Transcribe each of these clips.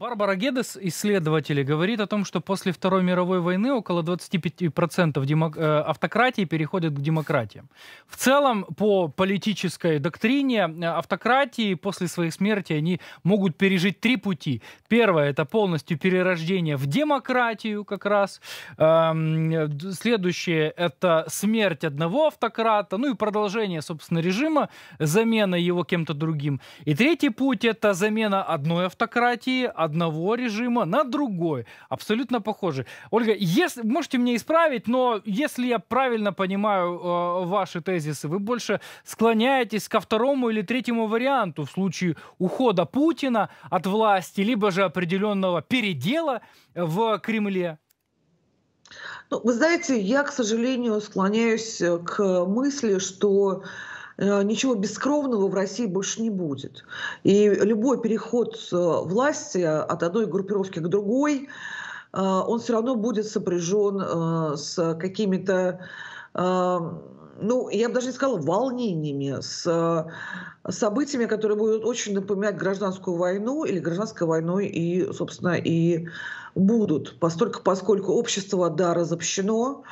Барбара Гедес, исследователи, говорит о том, что после Второй мировой войны около 25% демок... Э, автократии переходят к демократиям. В целом, по политической доктрине э, автократии после своей смерти они могут пережить три пути. Первое – это полностью перерождение в демократию как раз. Эм, следующее – это смерть одного автократа, ну и продолжение, собственно, режима, замена его кем-то другим. И третий путь – это замена одной автократии, одного режима на другой. Абсолютно похожи. Ольга, если, можете меня исправить, но если я правильно понимаю э, ваши тезисы, вы больше склоняетесь ко второму или третьему варианту в случае ухода Путина от власти, либо же определенного передела в Кремле. Ну, вы знаете, я, к сожалению, склоняюсь э, к мысли, что Э, ничего бескровного в России больше не будет. И любой переход э, власти от одной группировки к другой, э, он все равно будет сопряжен с какими-то эм, ну, я бы даже не сказала, волнениями, с событиями, которые будут очень напоминать гражданскую войну или гражданской войной и, собственно, и будут, поскольку, общество, да, разобщено,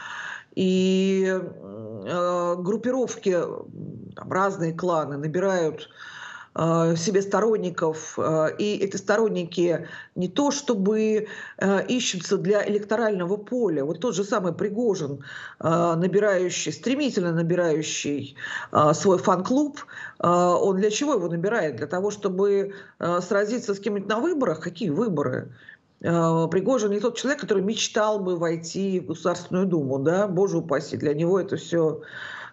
и э, группировки, там, разные кланы набирают э, себе сторонников, э, и эти сторонники не то чтобы э, ищутся для электорального поля. Вот тот же самый Пригожин, набирающий, стремительно набирающий свой фан-клуб, он для чего его набирает? Для того, чтобы сразиться с кем-нибудь на выборах? Какие выборы? Э, Пригожин не тот человек, который мечтал бы войти в Государственную Думу, да, боже упаси, для него это все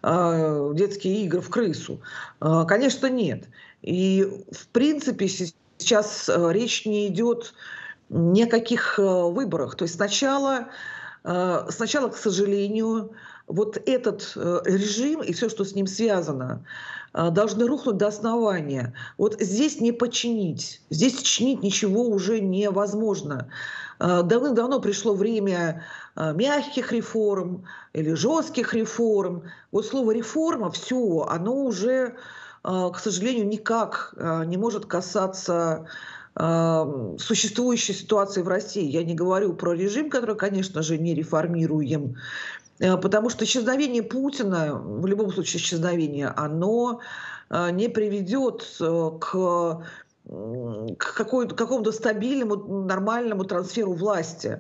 э, детские игры в крысу. Э, конечно, нет. И, в принципе, сейчас речь не идет ни о каких выборах. То есть сначала, сначала к сожалению, вот этот режим и все, что с ним связано, а, должны рухнуть до основания. Вот здесь не починить, здесь чинить ничего уже невозможно. А, давным-давно пришло время а, мягких реформ или жестких реформ. Вот слово реформа, все, оно уже, к сожалению, никак не может касаться существующей ситуации в России. Я не говорю про режим, который, конечно же, не реформируем, Э, потому что исчезновение Путина, в любом случае исчезновение, оно э, не приведет э, к к, какому-то стабильному, нормальному трансферу власти.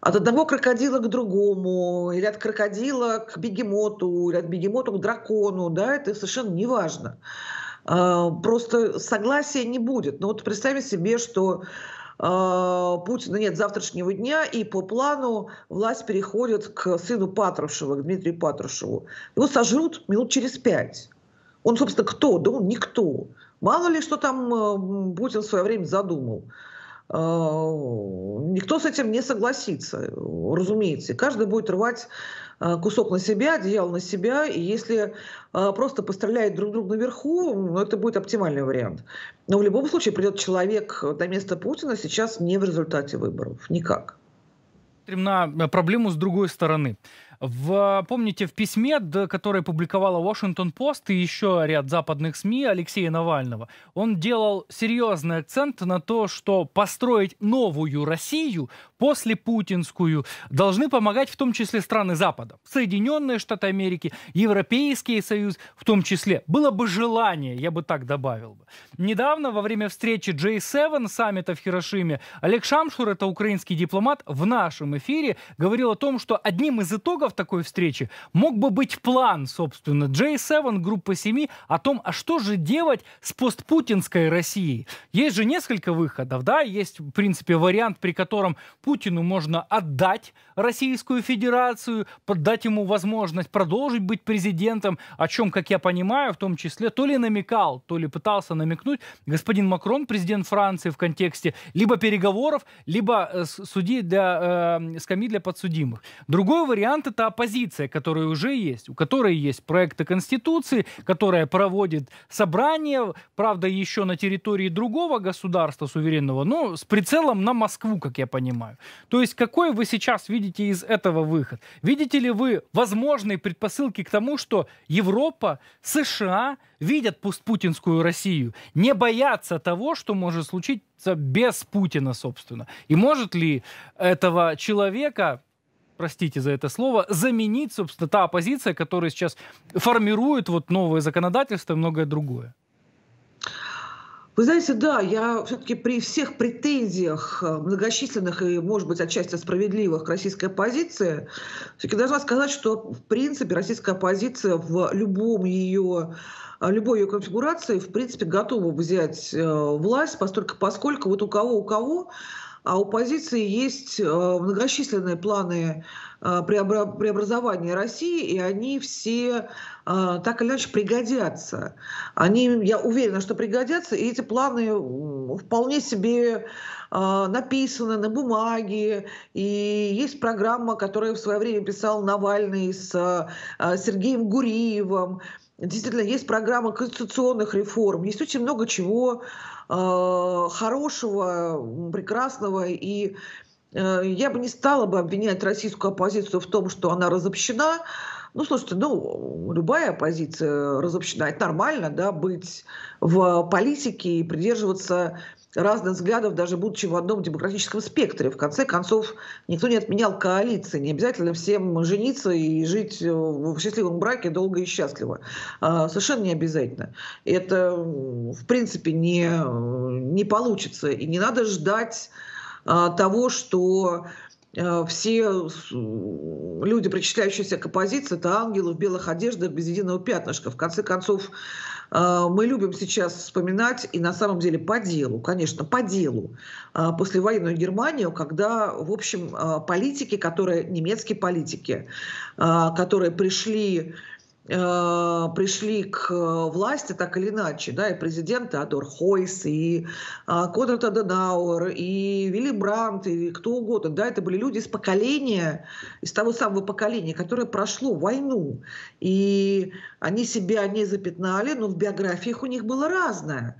От одного крокодила к другому, или от крокодила к бегемоту, или от бегемота к дракону, да, это совершенно не важно. Просто согласия не будет. Но ну, вот представим себе, что а, Путина ну, нет завтрашнего дня, и по плану власть переходит к сыну Патрушева, к Дмитрию Патрушеву. Его сожрут минут через пять. Он, собственно, кто? Да он никто. Мало ли, что там э, Путин в свое время задумал. Э, никто с этим не согласится, разумеется. Каждый будет рвать э, кусок на себя, одеяло на себя, и если э, просто постреляет друг друга наверху, ну, это будет оптимальный вариант. Но в любом случае придет человек до места Путина сейчас не в результате выборов, никак. Смотрим на проблему с другой стороны. В, помните, в письме, которое публиковала Washington Post и еще ряд западных СМИ Алексея Навального, он делал серьезный акцент на то, что построить новую Россию после путинскую должны помогать в том числе страны Запада. Соединенные Штаты Америки, Европейский Союз в том числе. Было бы желание, я бы так добавил бы. Недавно во время встречи J7 саммита в Хирошиме Олег Шамшур, это украинский дипломат, в нашем эфире говорил о том, что одним из итогов итогов такой встречи мог бы быть план, собственно, J7, группа 7, о том, а что же делать с постпутинской Россией. Есть же несколько выходов, да, есть, в принципе, вариант, при котором Путину можно отдать Российскую Федерацию, поддать ему возможность продолжить быть президентом, о чем, как я понимаю, в том числе, то ли намекал, то ли пытался намекнуть господин Макрон, президент Франции, в контексте либо переговоров, либо э, судей для, э, скамьи для подсудимых. Другой вариант — это это оппозиция, которая уже есть, у которой есть проекты Конституции, которая проводит собрания, правда, еще на территории другого государства суверенного, но с прицелом на Москву, как я понимаю. То есть какой вы сейчас видите из этого выход? Видите ли вы возможные предпосылки к тому, что Европа, США видят путинскую Россию, не боятся того, что может случиться без Путина, собственно? И может ли этого человека простите за это слово, заменить, собственно, та оппозиция, которая сейчас формирует вот новое законодательство и многое другое? Вы знаете, да, я все-таки при всех претензиях э, многочисленных и, может быть, отчасти справедливых к российской оппозиции, все-таки должна сказать, что, в принципе, российская оппозиция в любом ее э, любой ее конфигурации, в принципе, готова взять э, власть, поскольку, поскольку вот у кого, у кого а у оппозиции есть э, многочисленные планы э, преобразования России, и они все э, так или иначе пригодятся. Они, я уверена, что пригодятся, и эти планы вполне себе написаны на бумаге, и есть программа, которую в свое время писал Навальный с Сергеем Гуриевым, Действительно, есть программа конституционных реформ, есть очень много чего э, хорошего, прекрасного. И э, я бы не стала бы обвинять российскую оппозицию в том, что она разобщена. Ну, слушайте, ну, любая оппозиция разобщена. Это нормально, да, быть в политике и придерживаться разных взглядов, даже будучи в одном демократическом спектре. В конце концов, никто не отменял коалиции. Не обязательно всем жениться и жить э, в счастливом браке долго и счастливо. А, совершенно не обязательно. Это, в принципе, не, э, не получится. И не надо ждать а, того, что э, все люди, причисляющиеся к оппозиции, это ангелы в белых одеждах без единого пятнышка. В конце концов, а, мы любим сейчас вспоминать, и на самом деле по делу, конечно, по делу, После а, послевоенную Германию, когда, в общем, а, политики, которые, немецкие политики, которые пришли Э, пришли к э, власти так или иначе, да, и президент Теодор Хойс, и а, Конрад Аденауэр, и Вилли Брант, и кто угодно, да, это были люди из поколения, из того самого поколения, которое прошло войну, и они себя не запятнали, но в биографиях у них было разное.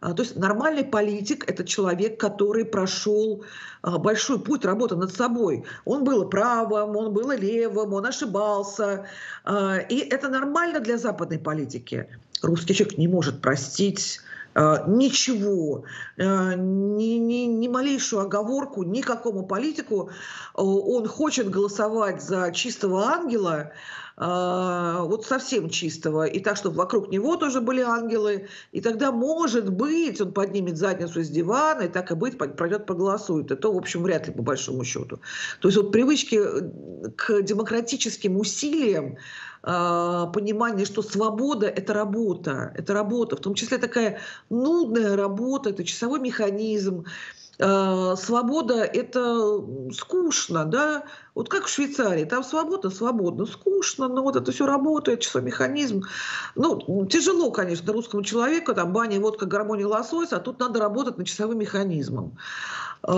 А, то есть нормальный политик – это человек, который прошел а, большой путь работы над собой. Он был правым, он был левым, он ошибался. А, и это нормально для западной политики. Русский человек не может простить ничего, ни, ни, ни малейшую оговорку никакому политику. Он хочет голосовать за чистого ангела, а, вот совсем чистого, и так, чтобы вокруг него тоже были ангелы, и тогда, может быть, он поднимет задницу с дивана, и так и быть, пройдет, проголосует. Это, в общем, вряд ли по большому счету. То есть вот привычки э, к демократическим усилиям, а, понимание, что свобода – это работа, это работа, в том числе такая нудная работа, это часовой механизм, Э, свобода – это скучно, да, вот как в Швейцарии, там свободно, свободно, скучно, но вот это все работает, часовой механизм. Ну, тяжело, конечно, русскому человеку, там баня, водка, гармония, лосось, а тут надо работать над часовым механизмом. Э,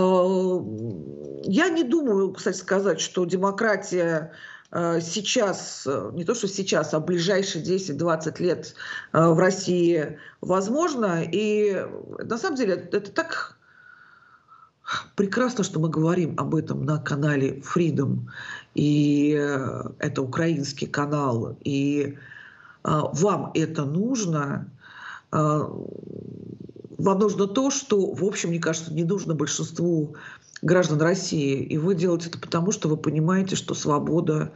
я не думаю, кстати сказать, что демократия э, сейчас, не то что сейчас, а в ближайшие 10-20 лет в России возможно. И на самом деле это так Прекрасно, что мы говорим об этом на канале Freedom, и э, это украинский канал, и э, вам это нужно. Э, вам нужно то, что, в общем, мне кажется, не нужно большинству граждан России. И вы делаете это потому, что вы понимаете, что свобода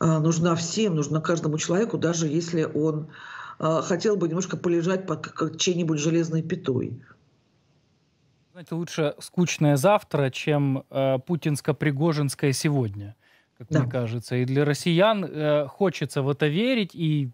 нужна всем, нужна каждому человеку, даже если он хотел бы немножко полежать под чьей-нибудь железной пятой. Знаете, лучше скучное завтра, чем э, путинско-пригожинское сегодня, как да. мне кажется. И для россиян э, хочется в это верить и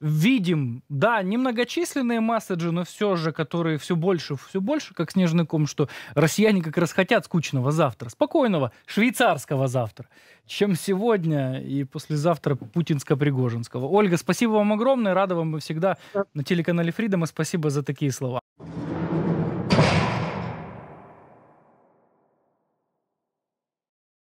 видим, да, немногочисленные массаджи, но все же, которые все больше, все больше, как снежный ком, что россияне как раз хотят скучного завтра, спокойного швейцарского завтра, чем сегодня и послезавтра путинско-пригожинского. Ольга, спасибо вам огромное, рада вам всегда на телеканале Freedom, и спасибо за такие слова.